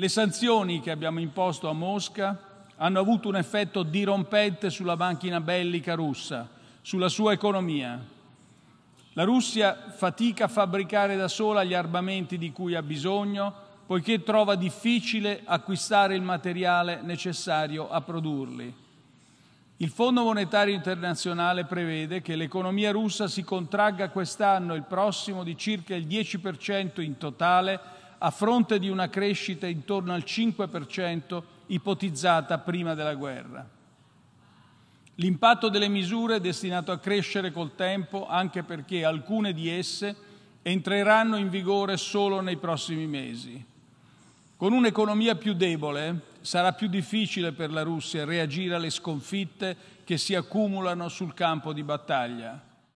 Le sanzioni che abbiamo imposto a Mosca hanno avuto un effetto dirompente sulla banchina bellica russa, sulla sua economia. La Russia fatica a fabbricare da sola gli armamenti di cui ha bisogno poiché trova difficile acquistare il materiale necessario a produrli. Il Fondo Monetario Internazionale prevede che l'economia russa si contragga quest'anno e il prossimo di circa il 10% in totale a fronte di una crescita intorno al 5% ipotizzata prima della guerra. L'impatto delle misure è destinato a crescere col tempo anche perché alcune di esse entreranno in vigore solo nei prossimi mesi. Con un'economia più debole sarà più difficile per la Russia reagire alle sconfitte che si accumulano sul campo di battaglia.